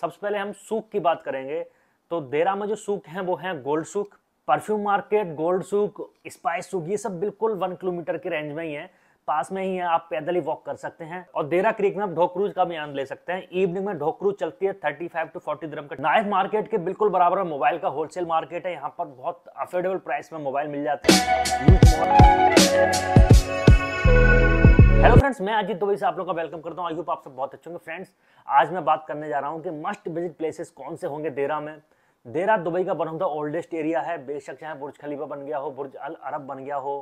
सबसे पहले हम सूख की बात करेंगे तो देरा में जो सूख हैं वो हैं gold souk perfume market gold souk spice souk ये सब बिल्कुल वन किलोमीटर के रेंज में ही है पास में ही है आप पैदल ही वॉक कर सकते हैं और देरा क्रीक में आप ढोक्रूज का भी आनंद ले सकते हैं इवनिंग में ढोक्रूज चलती है thirty five two forty dirham का नाइफ मार्केट के बिल्कुल बराबर मोबाइल का होलसेल मार्केट है यहाँ पर बहुत अफोर्डेबल प्राइस में मोबाइल मिल जाते हैं हेलो फ्रेंड्स मैं अजीत दुबई से आप लोगों का वेलकम करता हूँ आई होप आप सब बहुत अच्छे होंगे फ्रेंड्स आज मैं बात करने जा रहा हूँ कि मस्ट विजिट प्लेसेस कौन से होंगे देरा में देरा दुबई का बन हुआ ओल्डेस्ट एरिया है बेशक चाहे बुर्ज खलीफा बन गया हो बुर्ज अल अरब बन गया हो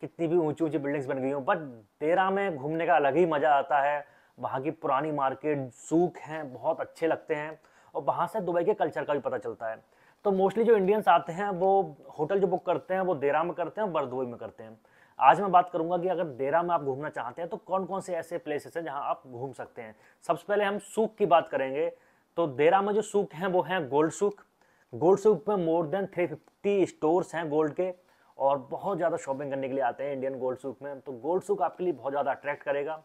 कितनी भी ऊंची ऊंची बिल्डिंग्स बन गई हो बट देरा में घूमने का अलग ही मज़ा आता है वहाँ की पुरानी मार्केट सूख हैं बहुत अच्छे लगते हैं और वहाँ से दुबई के कल्चर का भी पता चलता है तो मोस्टली जो इंडियंस आते हैं वो होटल जो बुक करते हैं वो देरा में करते हैं और बरदुबई में करते हैं आज मैं बात करूंगा कि अगर देरा में आप घूमना चाहते हैं तो कौन कौन से ऐसे प्लेसेस हैं जहां आप घूम सकते हैं सबसे पहले हम सूख की बात करेंगे तो देरा में जो सूख हैं वो हैं गोल्ड सूख गोल्ड सूख में more than three fifty stores हैं गोल्ड के और बहुत ज़्यादा शॉपिंग करने के लिए आते हैं इंडियन गोल्ड सूख में तो गोल्ड सूख आपके लिए बहुत ज़्यादा अट्रैक्ट करेगा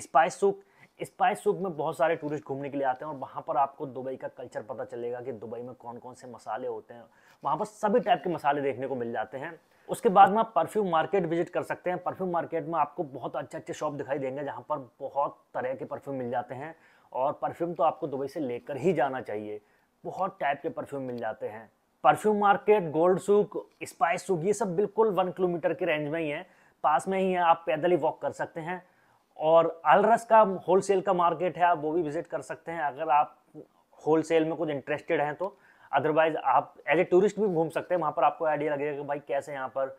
स्पाइस सूख स्पाइस सूप में बहुत सारे टूरिस्ट घूमने के लिए आते हैं और वहाँ पर आपको दुबई का कल्चर पता चलेगा कि दुबई में कौन कौन से मसाले होते हैं वहाँ पर सभी टाइप के मसाले देखने को मिल जाते हैं उसके बाद में आप परफ्यूम मार्केट विजिट कर सकते हैं परफ्यूम मार्केट में आपको बहुत अच्छे अच्छे शॉप दिखाई देंगे जहाँ पर बहुत तरह के परफ्यूम मिल जाते हैं और परफ्यूम तो आपको दुबई से लेकर ही जाना चाहिए बहुत टाइप के परफ्यूम मिल जाते हैं perfume market gold souk spice souk ये सब बिल्कुल वन किलोमीटर के रेंज में ही है पास में ही है आप पैदल ही वॉक कर सकते हैं और आलरस का होलसेल का मार्केट है आप वो भी विजिट कर सकते हैं अगर आप होलसेल में कुछ इंटरेस्टेड हैं तो अदरवाइज आप एज ए टूरिस्ट भी घूम सकते हैं वहाँ पर आपको आइडिया लगेगा कि भाई कैसे यहाँ पर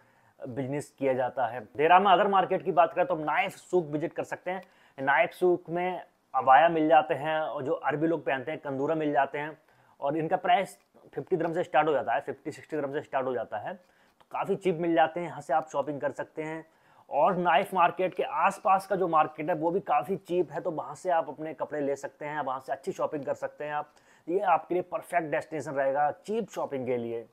बिजनेस किया जाता है देरा में अदर मार्केट की बात करें तो हम नाइफ सूख विजिट कर सकते हैं नाइफ सूख में अबाया मिल जाते हैं और जो अरबी लोग पहनते हैं कंदूरा मिल जाते हैं और इनका प्राइस फिफ्टी ग्राम से स्टार्ट हो जाता है फिफ्टी सिक्सटी ग्राम से स्टार्ट हो जाता है तो काफ़ी चीप मिल जाते हैं यहाँ से आप शॉपिंग कर सकते हैं और नाइफ मार्केट के आसपास का जो मार्केट है वो भी काफ़ी चीप है तो वहाँ से आप अपने कपड़े ले सकते हैं वहाँ से अच्छी शॉपिंग कर सकते हैं आप तो ये आपके लिए परफेक्ट डेस्टिनेशन रहेगा चीप शॉपिंग के लिए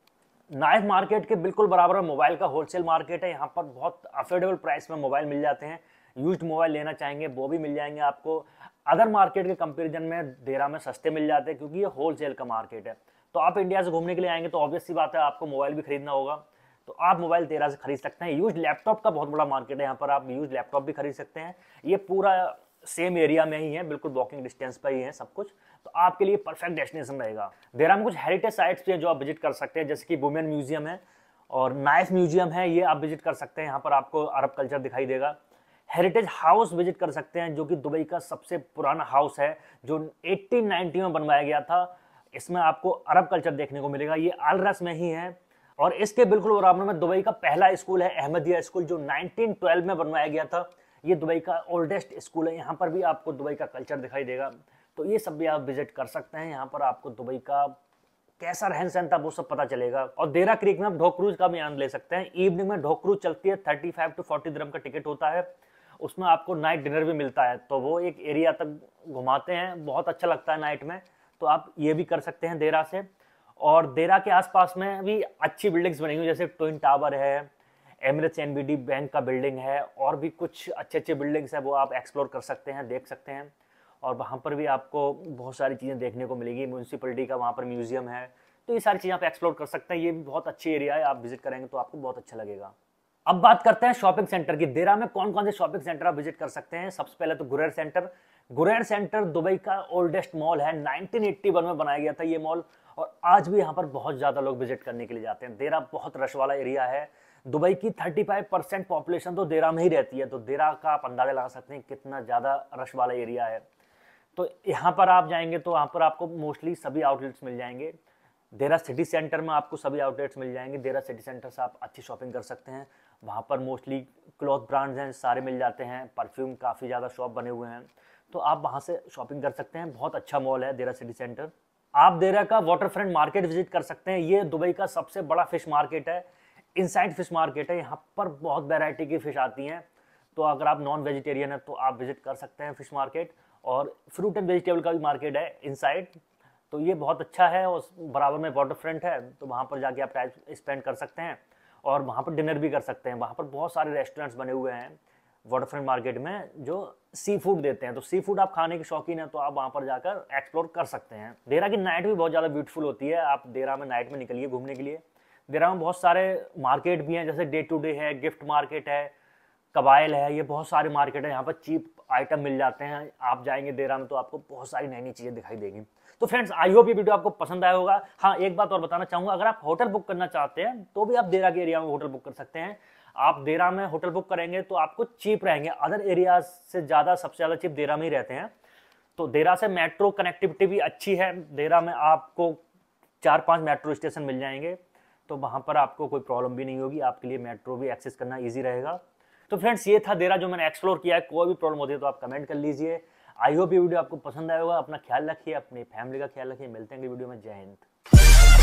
नाइफ मार्केट के बिल्कुल बराबर में मोबाइल का होलसेल मार्केट है यहाँ पर बहुत अफोर्डेबल प्राइस में मोबाइल मिल जाते हैं यूज्ड मोबाइल लेना चाहेंगे वो भी मिल जाएंगे आपको अदर मार्केट के कंपेरिजन में डेरा में सस्ते मिल जाते हैं क्योंकि ये होलसेल का मार्केट है तो आप इंडिया से घूमने के लिए आएंगे तो ऑब्वियस सी बात है आपको मोबाइल भी खरीदना होगा तो आप मोबाइल तेरह से खरीद सकते हैं यूज लैपटॉप का बहुत बड़ा मार्केट है यहाँ पर आप यूज लैपटॉप भी खरीद सकते हैं ये पूरा सेम एरिया में ही है बिल्कुल वॉकिंग डिस्टेंस पर ही है सब कुछ तो आपके लिए परफेक्ट डेस्टिनेशन रहेगा देरा में कुछ हेरिटेज साइट्स भी हैं जो आप विजिट कर सकते हैं जैसे कि वुमेन म्यूजियम है और नाइफ म्यूजियम है ये आप विजिट कर सकते हैं यहाँ पर आपको अरब कल्चर दिखाई देगा हेरिटेज हाउस विजिट कर सकते हैं जो कि दुबई का सबसे पुराना हाउस है जो 1890 में बनवाया गया था इसमें आपको अरब कल्चर देखने को मिलेगा ये आलरस में ही है और इसके बिल्कुल बराबर में दुबई का पहला स्कूल है अहमदिया स्कूल जो 1912 में बनवाया गया था ये दुबई का ओल्डेस्ट स्कूल है यहाँ पर भी आपको दुबई का कल्चर दिखाई देगा तो ये सब भी आप विजिट कर सकते हैं यहाँ पर आपको दुबई का कैसा रहन सहन था वो सब पता चलेगा और देरा क्रीक में आप ढोक्रूज का भी आनंद ले सकते हैं इवनिंग में ढोक्रूज चलती है thirty five two forty dirham का टिकट होता है उसमें आपको नाइट डिनर भी मिलता है तो वो एक एरिया तक घुमाते हैं बहुत अच्छा लगता है नाइट में तो आप ये भी कर सकते हैं देरा से और देरा के आसपास में भी अच्छी बिल्डिंग्स बनी हुई जैसे ट्विन टावर है एमरेट्स एन बैंक का बिल्डिंग है और भी कुछ अच्छे अच्छे बिल्डिंग्स हैं वो आप एक्सप्लोर कर सकते हैं देख सकते हैं और वहाँ पर भी आपको बहुत सारी चीज़ें देखने को मिलेगी म्यूनसिपलिटी का वहाँ पर म्यूज़ियम है तो ये सारी चीज़ें आप एक्सप्लोर कर सकते हैं ये भी बहुत अच्छी एरिया है आप विजिट करेंगे तो आपको बहुत अच्छा लगेगा अब बात करते हैं शॉपिंग सेंटर की देरा में कौन कौन से शॉपिंग सेंटर आप विजिट कर सकते हैं सबसे पहले तो Ghurair centre Ghurair centre Dubai का ओल्डेस्ट मॉल है 1981 में बनाया गया था ये मॉल और आज भी यहाँ पर बहुत ज़्यादा लोग विजिट करने के लिए जाते हैं देरा बहुत रश वाला एरिया है दुबई की 35 परसेंट पॉपुलेशन तो देरा में ही रहती है तो देरा का आप अंदाज़ा लगा सकते हैं कितना ज़्यादा रश वाला एरिया है तो यहाँ पर आप जाएंगे तो वहाँ पर आपको मोस्टली सभी आउटलेट्स मिल जाएंगे देरा सिटी सेंटर में आपको सभी आउटलेट्स मिल जाएंगे देरा सिटी सेंटर से आप अच्छी शॉपिंग कर सकते हैं वहाँ पर मोस्टली क्लॉथ ब्रांड्स हैं सारे मिल जाते हैं परफ्यूम काफ़ी ज़्यादा शॉप बने हुए हैं तो आप वहाँ से शॉपिंग कर सकते हैं बहुत अच्छा मॉल है देरा सिटी सेंटर आप देरा का वाटर फ्रंट मार्केट विजिट कर सकते हैं ये दुबई का सबसे बड़ा फिश मार्केट है इनसाइड फिश मार्केट है यहाँ पर बहुत वेराइटी की फिश आती हैं तो अगर आप नॉन वेजिटेरियन है तो आप विजिट कर सकते हैं फिश मार्केट और फ्रूट एंड वेजिटेबल का भी मार्केट है इनसाइड तो ये बहुत अच्छा है और बराबर में वाटर फ्रंट है तो वहाँ पर जाके आप टाइम स्पेंड कर सकते हैं और वहाँ पर डिनर भी कर सकते हैं वहाँ पर बहुत सारे रेस्टोरेंट्स बने हुए हैं वाटरफ्रंट मार्केट में जो सी फूड देते हैं तो सी फूड आप खाने के शौकीन हैं तो आप वहाँ पर जाकर एक्सप्लोर कर सकते हैं देरा की नाइट भी बहुत ज़्यादा ब्यूटीफुल होती है आप देरा में नाइट में निकलिए घूमने के लिए देरा में बहुत सारे मार्केट भी हैं जैसे डे टू डे है गिफ्ट मार्केट है कबाइल है ये बहुत सारे मार्केट है यहाँ पर चीप आइटम मिल जाते हैं आप जाएंगे देरा में तो आपको बहुत सारी नई नई चीज़ें दिखाई देंगी तो फ्रेंड्स आई होप ये वीडियो आपको पसंद आया होगा हाँ एक बात और बताना चाहूँगा अगर आप होटल बुक करना चाहते हैं तो भी आप देरा के एरिया में होटल बुक कर सकते हैं आप देरा में होटल बुक करेंगे तो आपको चीप रहेंगे अदर एरिया से ज़्यादा सबसे ज़्यादा चीप देरा में ही रहते हैं तो देरा से मेट्रो कनेक्टिविटी भी अच्छी है देरा में आपको चार पांच मेट्रो स्टेशन मिल जाएंगे तो वहाँ पर आपको कोई प्रॉब्लम भी नहीं होगी आपके लिए मेट्रो भी एक्सेस करना ईजी रहेगा तो फ्रेंड्स ये था देरा जो मैंने एक्सप्लोर किया है कोई भी प्रॉब्लम होती है तो आप कमेंट कर लीजिए आई होप ये वीडियो आपको पसंद आएगा अपना ख्याल रखिए अपनी फैमिली का ख्याल रखिए मिलते हैं वीडियो में जय हिंद